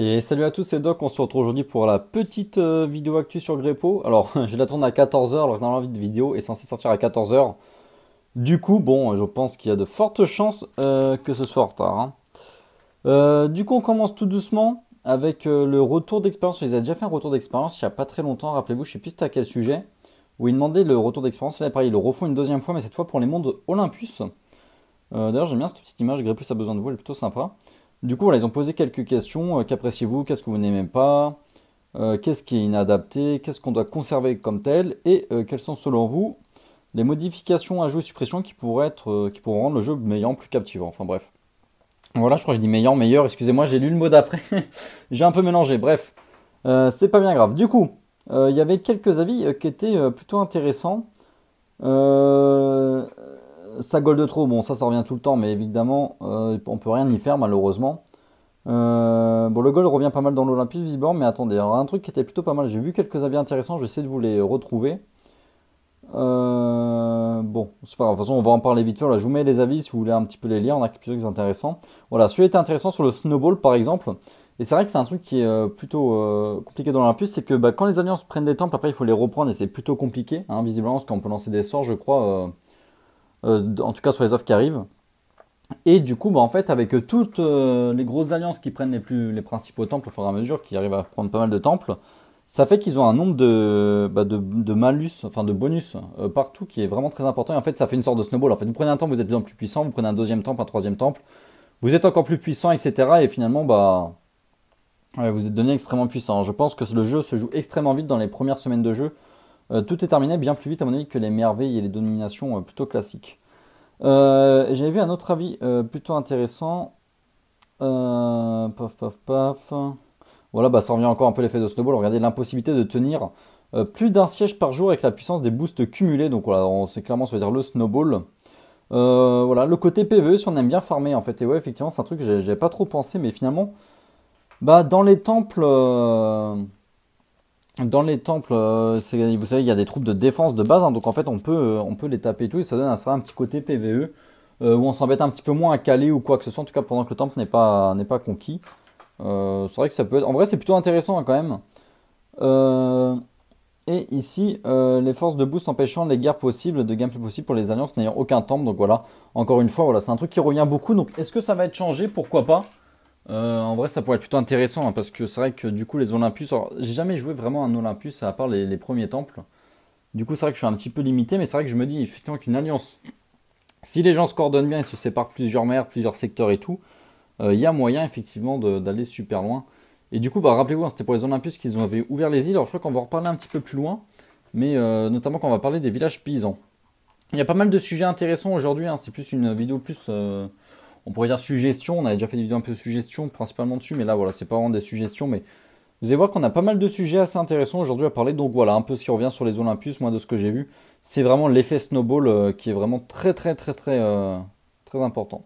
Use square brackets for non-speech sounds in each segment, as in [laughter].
Et salut à tous, c'est Doc, on se retrouve aujourd'hui pour la petite euh, vidéo actuelle sur Grepo. Alors, [laughs] je la tourne à 14h, alors que normalement la vidéo est censée sortir à 14h. Du coup, bon, je pense qu'il y a de fortes chances euh, que ce soit en retard. Hein. Euh, du coup, on commence tout doucement avec le retour d'expérience. Ils ont déjà fait un retour d'expérience il n'y a pas très longtemps, rappelez-vous, je ne sais plus à quel sujet, où ils demandaient le retour d'expérience. Là, pareil, ils le refont une deuxième fois, mais cette fois pour les mondes Olympus. D'ailleurs, j'aime bien cette petite image, ça a besoin de vous, elle est plutôt sympa. Du coup, voilà, ils ont posé quelques questions. Euh, qu'appréciez-vous Qu'est-ce que vous n'aimez pas euh, Qu'est-ce qui est inadapté Qu'est-ce qu'on doit conserver comme tel Et euh, quelles sont, selon vous, les modifications, à ajouts, suppressions qui pourraient, être, qui pourront rendre le jeu meilleur, plus captivant Enfin bref. Voilà, je crois que je dis meilleur, meilleur. Excusez-moi, j'ai lu le mot d'après. [laughs] j'ai un peu mélangé. Bref, c'est pas bien grave. Du coup, il y avait quelques avis qui étaient plutôt intéressants. Euh ça gold de trop, bon, ça, ça revient tout le temps, mais évidemment, euh, on peut rien y faire, malheureusement. Euh, bon, le goal revient pas mal dans l'Olympus, visiblement, mais attendez, un truc qui était plutôt pas mal, j'ai vu quelques avis intéressants, je vais essayer de vous les retrouver. Euh, bon, c'est pas grave, de toute façon, on va en parler vite fait. Là, je vous mets les avis si vous voulez un petit peu les lire, on a quelques intéressants. Voilà, celui était intéressant sur le snowball par exemple. Et c'est vrai que c'est un truc qui est plutôt compliqué dans l'Olympus, c'est que bah, quand les alliances prennent des temples, après il faut les reprendre et c'est plutôt compliqué, hein, visiblement, parce qu'on peut lancer des sorts, je crois. Euh, en tout cas sur les offres qui arrivent. Et du coup, bah, en fait, avec toutes euh, les grosses alliances qui prennent les, plus, les principaux temples au fur et à mesure, qui arrivent à prendre pas mal de temples, ça fait qu'ils ont un nombre de, bah, de, malus, enfin de bonus euh, partout qui est vraiment très important. Et en fait, ça fait une sorte de snowball. En fait, vous prenez un temple, vous êtes de plus puissant, vous prenez un deuxième temple, un troisième temple, vous êtes encore plus puissant, etc. Et finalement, bah, vous êtes devenu extrêmement puissant. Je pense que le jeu se joue extrêmement vite dans les premières semaines de jeu. Euh, tout est terminé bien plus vite à mon avis que les merveilles et les dominations euh, plutôt classiques. Euh, J'avais vu un autre avis euh, plutôt intéressant. paf, paf, paf. Voilà, bah, ça revient encore un peu l'effet de snowball. Regardez l'impossibilité de tenir plus d'un siège par jour avec la puissance des boosts cumulés. Donc voilà, c'est clairement, ça veut dire le snowball. voilà, le côté PVE, si on aime bien farmer en fait. Et ouais, effectivement, c'est un truc que j'avais pas trop pensé, mais finalement, bah, dans les temples dans les temples, euh, vous savez, il y a des troupes de défense de base, hein, donc en fait on peut, euh, on peut les taper et tout, et ça donne un, petit côté PVE, euh, où on s'embête un petit peu moins à caler ou quoi que ce soit, en tout cas pendant que le temple n'est pas, n'est pas conquis. c'est vrai que ça peut être... En vrai c'est plutôt intéressant hein, quand même. Et ici, les forces de boost empêchant les guerres possibles, de gameplay possible pour les alliances n'ayant aucun temple, donc voilà, encore une fois, voilà, c'est un truc qui revient beaucoup, donc est-ce que ça va être changé Pourquoi pas euh, en vrai, ça pourrait être plutôt intéressant hein, parce que c'est vrai que du coup, les Olympus. Alors, j'ai jamais joué vraiment un Olympus à part les, premiers temples. Du coup, c'est vrai que je suis un petit peu limité, mais c'est vrai que je me dis effectivement qu'une alliance. Si les gens se coordonnent bien et se séparent plusieurs mers, plusieurs secteurs et tout, euh, il y a moyen effectivement d'aller super loin. Et du coup, bah, rappelez-vous, hein, c'était pour les Olympus qu'ils avaient ouvert les îles. Alors, je crois qu'on va en reparler un petit peu plus loin, mais euh, notamment quand on va parler des villages paysans. Il y a pas mal de sujets intéressants aujourd'hui. Hein. c'est plus une vidéo plus on pourrait dire suggestions. On avait déjà fait des vidéos un peu suggestions, principalement dessus, mais là, voilà, c'est pas vraiment des suggestions, mais vous allez voir qu'on a pas mal de sujets assez intéressants aujourd'hui à parler. Donc voilà, un peu ce qui revient sur les Olympus, moi de ce que j'ai vu, c'est vraiment l'effet snowball euh, qui est vraiment très très très très euh, très important.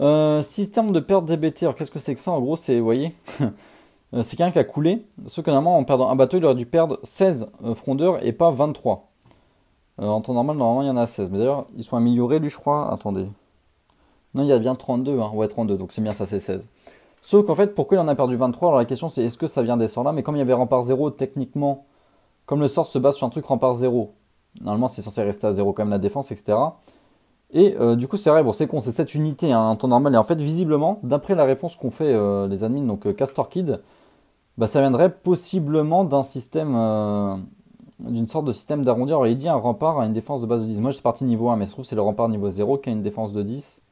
Euh, système de perte BT, alors qu'est-ce que c'est que ça En gros, c'est, vous voyez, [laughs] c'est quelqu'un qui a coulé. Sauf que normalement, en perdant un bateau, il aurait dû perdre 16 frondeurs et pas 23. en temps normal, normalement, il y en a 16. Mais d'ailleurs, ils sont améliorés, lui, je crois. Attendez, non, il y a bien 32, hein. ouais 32, donc c'est bien ça, c'est 16. Sauf qu'en fait, pourquoi il en a perdu 23 Alors la question c'est est-ce que ça vient des sorts là Mais comme il y avait rempart 0, techniquement, comme le sort se base sur un truc rempart 0, normalement c'est censé rester à 0 quand même la défense, etc. Et euh, du coup, c'est vrai, bon, c'est con, c'est cette unité en hein, temps normal. Et en fait, visiblement, d'après la réponse qu'ont fait euh, les admins, donc euh, Castor Kid, bah, ça viendrait possiblement d'un système, d'une sorte de système d'arrondir. Alors, il dit un rempart à une défense de base de 10. Moi, j'étais parti niveau 1, mais je trouve c'est le rempart niveau 0 qui a une défense de 10.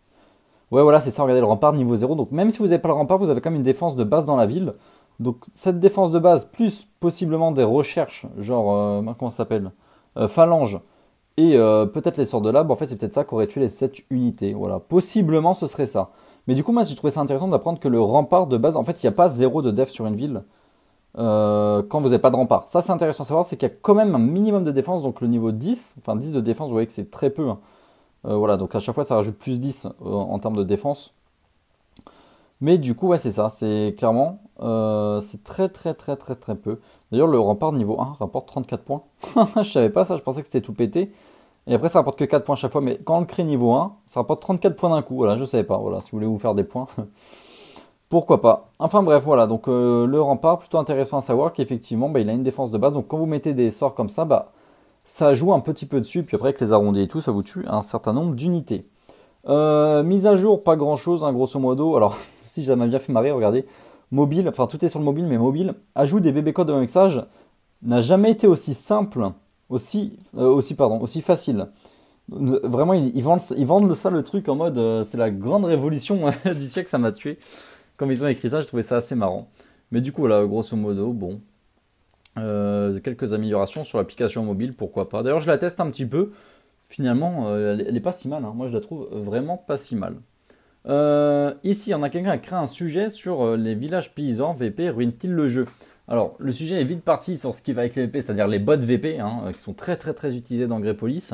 Ouais, voilà, c'est ça, regardez le rempart niveau 0. Donc même si vous n'avez pas le rempart, vous avez quand même une défense de base dans la ville. Donc cette défense de base, plus possiblement des recherches, genre, euh, comment ça s'appelle euh, Phalange, et euh, peut-être les sorts de lab, en fait c'est peut-être ça aurait tué les 7 unités. Voilà, possiblement ce serait ça. Mais du coup, moi j'ai trouvé ça intéressant d'apprendre que le rempart de base, en fait il n'y a pas zéro de def sur une ville quand vous n'avez pas de rempart. Ça c'est intéressant à savoir, c'est qu'il y a quand même un minimum de défense, donc le niveau 10, enfin 10 de défense, vous voyez que c'est très peu. Hein. Euh, voilà, donc à chaque fois, ça rajoute plus 10 euh, en termes de défense. Mais du coup, ouais, c'est ça. C'est clairement, euh, c'est très, très, très, très, très peu. D'ailleurs, le rempart niveau 1 rapporte 34 points. [laughs] je savais pas ça, je pensais que c'était tout pété. Et après, ça rapporte que 4 points à chaque fois. Mais quand on le crée niveau 1, ça rapporte 34 points d'un coup. Voilà, je savais pas. Voilà, si vous voulez vous faire des points, [laughs] pourquoi pas. Enfin, bref, voilà. Donc, le rempart, plutôt intéressant à savoir qu'effectivement, bah, il a une défense de base. Donc, quand vous mettez des sorts comme ça, bah, ça joue un petit peu dessus, puis après avec les arrondis et tout, ça vous tue un certain nombre d'unités. Euh, mise à jour, pas grand chose, un hein, grosso modo. Alors, [laughs] si j'avais bien fait marrer, regardez, mobile, enfin tout est sur le mobile, mais mobile, ajout des bébés codes de mixage n'a jamais été aussi simple, aussi, euh, aussi, pardon, aussi facile. Vraiment, ils, vendent, ils vendent ça le truc en mode euh, c'est la grande révolution [laughs] du siècle, ça m'a tué. Comme ils ont écrit ça, j'ai trouvais ça assez marrant. Mais du coup, là, grosso modo, bon, euh, quelques améliorations sur l'application mobile, pourquoi pas. D'ailleurs, je la teste un petit peu. Finalement, euh, elle n'est pas si mal. Hein. Moi, je la trouve vraiment pas si mal. Euh, ici, on a quelqu'un qui a créé un sujet sur les villages paysans VP ruine-t-il le jeu Alors, le sujet est vite parti sur ce qui va avec les VP, c'est-à-dire les bots VP, hein, qui sont très très très utilisés dans Police.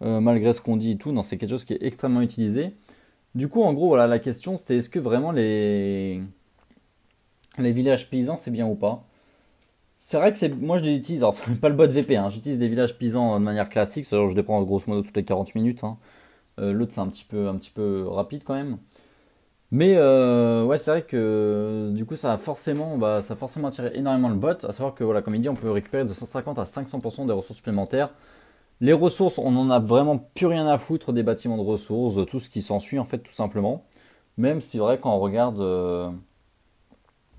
malgré ce qu'on dit et tout, c'est quelque chose qui est extrêmement utilisé. Du coup, en gros, voilà, la question c'était est-ce que vraiment les, les villages paysans c'est bien ou pas c'est vrai que c'est, moi je les utilise, alors [laughs] pas le bot VP, hein. j'utilise des villages pisans de manière classique, c'est-à-dire je les prends grosso modo toutes les 40 minutes. Hein. Euh, l'autre c'est un petit, peu, un petit peu rapide quand même. Mais euh, ouais, c'est vrai que du coup ça a forcément, bah, ça forcément attiré énormément le bot, à savoir que voilà, comme il dit, on peut récupérer de 150 à 500% des ressources supplémentaires. Les ressources, on n'en a vraiment plus rien à foutre des bâtiments de ressources, tout ce qui s'ensuit en fait tout simplement. Même si vrai quand on regarde... Euh,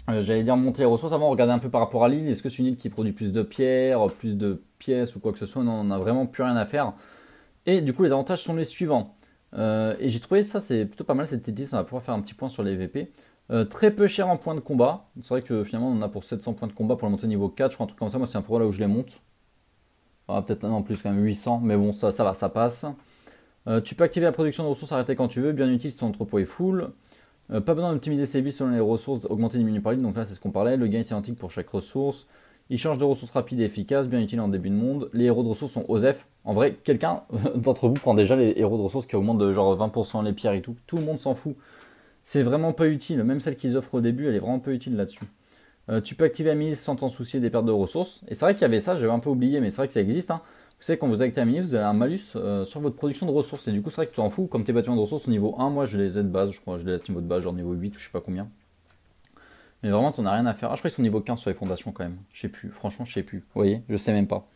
euh, j'allais dire monter les ressources. Avant, regarder un peu par rapport à l'île. Est-ce que c'est une île qui produit plus de pierres, plus de pièces ou quoi que ce soit Non, on a vraiment plus rien à faire. Et du coup, les avantages sont les suivants. Euh, et j'ai trouvé ça, c'est plutôt pas mal cette petite liste. On va pouvoir faire un petit point sur les VP. Euh, très peu cher en points de combat. C'est vrai que finalement, on en a pour 700 points de combat pour le monter niveau 4. Je crois un truc comme ça. Moi, c'est un peu là où je les monte. Ah, peut-être en plus, quand même 800. Mais bon, ça, ça va, ça passe. tu peux activer la production de ressources arrêter quand tu veux. Bien utile si ton entrepôt est full. Euh, pas besoin d'optimiser ses vies selon les ressources et diminuer par ligne, donc là c'est ce qu'on parlait, le gain est identique pour chaque ressource. Il change de ressources rapides et efficace, bien utile en début de monde. Les héros de ressources sont OSEF. En vrai, quelqu'un [laughs] d'entre vous prend déjà les héros de ressources qui augmentent de genre 20% les pierres et tout. Tout le monde s'en fout. C'est vraiment pas utile, même celle qu'ils offrent au début, elle est vraiment peu utile là-dessus. Euh, tu peux activer mise sans t'en soucier des pertes de ressources. Et c'est vrai qu'il y avait ça, j'avais un peu oublié, mais c'est vrai que ça existe. Hein savez, quand vous avez terminé, vous avez un malus euh, sur votre production de ressources. Et du coup, c'est vrai que tu t'en fous, comme tes bâtiments de ressources au niveau 1, moi je les ai de base, je crois, je les ai de base, genre niveau 8 ou je sais pas combien. Mais vraiment, tu n'en as rien à faire. Ah, je crois qu'ils sont niveau 15 sur les fondations quand même. Je sais plus, franchement, je sais plus. Vous voyez, je sais même pas.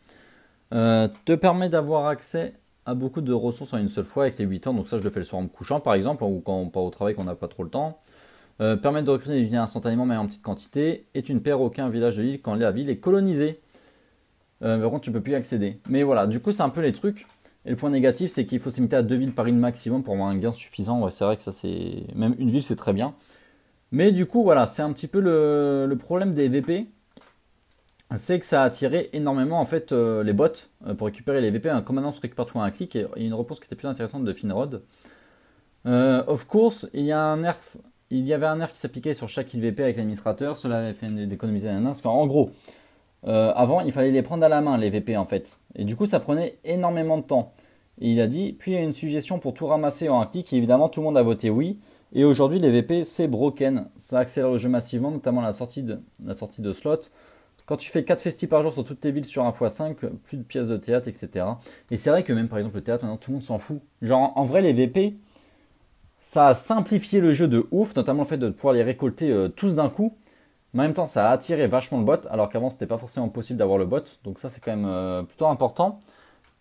Euh, te permet d'avoir accès à beaucoup de ressources en une seule fois avec les 8 ans. Donc ça, je le fais le soir en me couchant, par exemple, ou quand on part au travail, qu'on n'a pas trop le temps. Euh, permet de recruter des unités instantanément, mais en petite quantité. Et tu ne perds aucun village de l'île quand la ville est colonisée. Euh, par contre, tu peux plus y accéder. Mais voilà, du coup, c'est un peu les trucs. Et le point négatif, c'est qu'il faut s'imiter à deux villes par une maximum pour avoir un gain suffisant. Ouais, c'est vrai que ça, c'est. Même une ville, c'est très bien. Mais du coup, voilà, c'est un petit peu le, problème des VP. C'est que ça a attiré énormément en fait euh, les bots euh, pour récupérer les VP. Un commandant se récupère tout à un clic. Et, il y a une réponse qui était plus intéressante de Finrod. of course, il y a un nerf. Il y avait un nerf qui s'appliquait sur chaque île VP avec l'administrateur. Cela avait fait d'économiser un instant. En gros, euh, avant, il fallait les prendre à la main, les VP en fait. Et du coup, ça prenait énormément de temps. Et il a dit, puis il y a une suggestion pour tout ramasser en un clic, et évidemment, tout le monde a voté oui. Et aujourd'hui, les VP, c'est broken. Ça accélère le jeu massivement, notamment la sortie de, la sortie de slot. Quand tu fais 4 festis par jour sur toutes tes villes sur 1x5, plus de pièces de théâtre, etc. Et c'est vrai que même par exemple le théâtre, maintenant tout le monde s'en fout. Genre en vrai, les VP, ça a simplifié le jeu de ouf, notamment le fait de pouvoir les récolter euh, tous d'un coup en même temps, ça a attiré vachement le bot, alors qu'avant, c'était pas forcément possible d'avoir le bot. Donc ça, c'est quand même euh, plutôt important.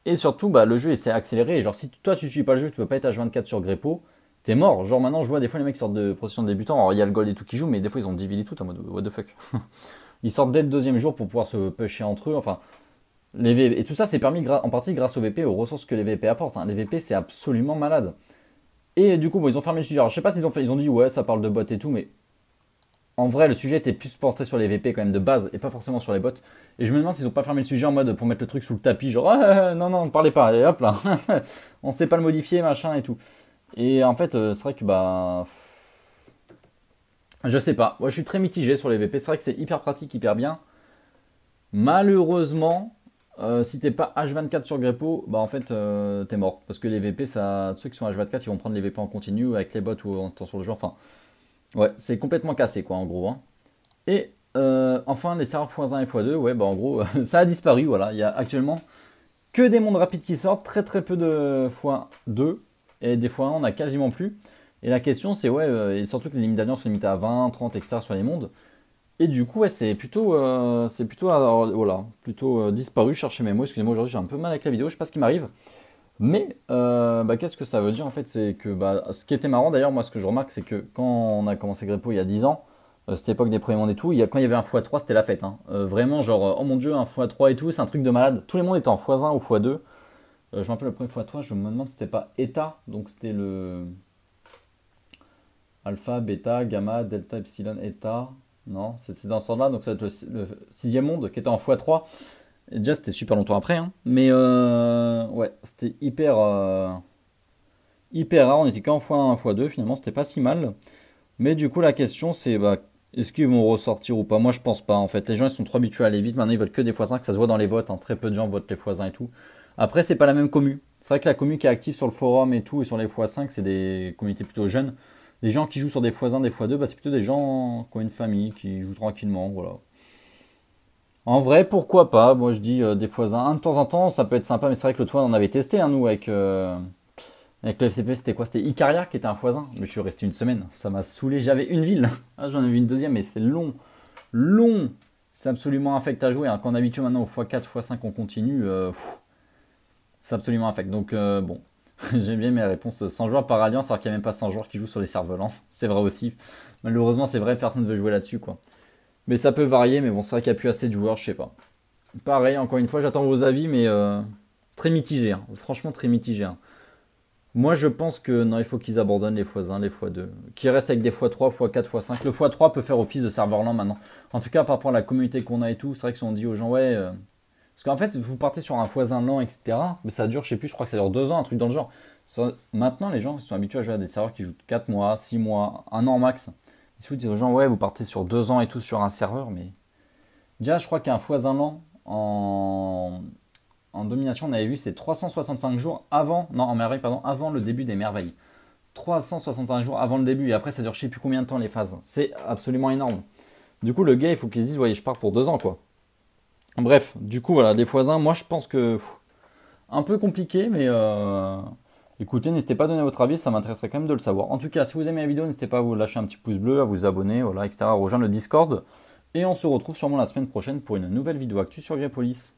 Et surtout, bah, le jeu, s'est accéléré. Genre, si toi, tu ne suis pas le jeu, tu peux pas être H24 sur Grepo, t'es mort. Genre, maintenant, je vois des fois les mecs sortent de procession de débutant. Alors, il y a le gold et tout qui joue, mais des fois, ils ont divisé tout en mode what the fuck. [laughs] ils sortent dès le deuxième jour pour pouvoir se pêcher entre eux. Enfin, les VP Et tout ça, c'est permis en partie grâce aux VP, aux ressources que les VP apportent. Hein. Les VP, c'est absolument malade. Et du coup, ils ont fermé le sujet. Alors, je sais pas s'ils ont fait, ils ont dit ouais, ça parle de bot et tout, mais en vrai, le sujet était plus porté sur les VP quand même de base et pas forcément sur les bots. Et je me demande s'ils ont pas fermé le sujet en mode pour mettre le truc sous le tapis, genre ah, ah, ah, non, non, ne parlez pas, et hop là, [laughs] on sait pas le modifier, machin et tout. Et en fait, euh, c'est vrai que bah. Je sais pas, moi je suis très mitigé sur les VP, c'est vrai que c'est hyper pratique, hyper bien. Malheureusement, euh, si t'es pas H24 sur Grepo, bah en fait tu euh, t'es mort. Parce que les VP, ça, ceux qui sont H24, ils vont prendre les VP en continu avec les bots ou en temps sur le jeu, enfin. Ouais, c'est complètement cassé, quoi, en gros. Hein. Et euh, enfin, les serveurs x1 et x2, ouais, bah en gros, [laughs] ça a disparu, voilà. Il y a actuellement que des mondes rapides qui sortent, très très peu de x2, et des fois 1 on a quasiment plus. Et la question, c'est, ouais, euh, et surtout que les limites d'alliance sont limitées à 20, 30, etc. sur les mondes. Et du coup, ouais, c'est plutôt, euh, c'est plutôt, voilà, plutôt disparu. Cherchez mes mots. Excusez-moi, aujourd'hui, j'ai un peu mal avec la vidéo. Je sais pas ce qui m'arrive. Mais euh, bah, qu'est-ce que ça veut dire en fait C'est que bah, ce qui était marrant d'ailleurs, moi ce que je remarque, c'est que quand on a commencé Grepo il y a 10 ans, euh, c'était cette époque des premiers mondes et tout, il y quand il y avait un x3, c'était la fête. Hein. Euh, vraiment, genre, oh mon dieu, un x3 et tout, c'est un truc de malade. Tous les mondes étaient en x1 ou x2. je me rappelle le premier x3, je me demande si c'était pas ETA, donc c'était le. Alpha, bêta, gamma, delta, epsilon, eta. Non, c'est dans ce sens-là, donc ça va être le, le, sixième monde qui était en x3. Et déjà, c'était super longtemps après. Hein. Mais euh, ouais, c'était hyper, euh, hyper rare. On était qu'en x1, x2. Finalement, c'était pas si mal. Mais du coup, la question, c'est bah, est-ce qu'ils vont ressortir ou pas Moi, je pense pas. En fait, les gens, ils sont trop habitués à aller vite. Maintenant, ils votent que des x5. Ça se voit dans les votes. Hein. Très peu de gens votent les x1 et tout. Après, c'est pas la même commu. C'est vrai que la commu qui est active sur le forum et tout, et sur les x5, c'est des communautés plutôt jeunes. Les gens qui jouent sur des fois 1 des fois 2 bah, c'est plutôt des gens qui ont une famille, qui jouent tranquillement. Voilà. En vrai, pourquoi pas Moi, je dis euh, des fois un, de temps en temps, ça peut être sympa, mais c'est vrai que le toit on avait testé, hein, nous, avec, euh, avec le FCP, c'était quoi C'était Icaria qui était un foisin. Mais je suis resté une semaine, ça m'a saoulé. J'avais une ville, [laughs] ah, j'en ai vu une deuxième, mais c'est long, long. C'est absolument infect à jouer. Hein. Quand on habitue maintenant au x4, x5, on continue. Euh, c'est absolument infect. Donc, bon, [laughs] J'aime bien mes réponses 100 joueurs par alliance, alors qu'il n'y a même pas 100 joueurs qui jouent sur les cerfs volants. C'est vrai aussi. Malheureusement, c'est vrai, personne ne veut jouer là-dessus, quoi. Mais ça peut varier, mais bon, c'est vrai qu'il n'y a plus assez de joueurs, je sais pas. Pareil, encore une fois, j'attends vos avis, mais euh, très mitigé. Hein. Franchement, très mitigé. Hein. Moi, je pense que non, il faut qu'ils abandonnent les x1, les fois 2 Qu'ils restent avec des fois 3 fois 4 fois 5 Le x3 peut faire office de serveur lent maintenant. En tout cas, par rapport à la communauté qu'on a et tout, c'est vrai que si on dit aux gens, ouais. Euh, parce qu'en fait, vous partez sur un x1 lent, etc. Mais ça dure, je sais plus, je crois que ça dure 2 ans, un truc dans le genre. Maintenant, les gens sont habitués à jouer à des serveurs qui jouent 4 mois, 6 mois, 1 an max. Si vous dites aux gens, ouais, vous partez sur deux ans et tout sur un serveur, mais déjà, je crois qu'un fois un an en, domination, on avait vu, c'est 365 jours avant, non, en merveille, pardon, avant le début des merveilles. 365 jours avant le début, et après, ça dure je sais plus combien de temps les phases. C'est absolument énorme. Du coup, le gars, il faut qu'il se dise, je pars pour deux ans, quoi. Bref, du coup, voilà, des fois un, moi, je pense que. un peu compliqué, mais. Euh, Écoutez, n'hésitez pas à donner votre avis, ça m'intéresserait quand même de le savoir. En tout cas, si vous aimez la vidéo, n'hésitez pas à vous lâcher un petit pouce bleu, à vous abonner, voilà, etc., à rejoindre le Discord. Et on se retrouve sûrement la semaine prochaine pour une nouvelle vidéo actu sur Police.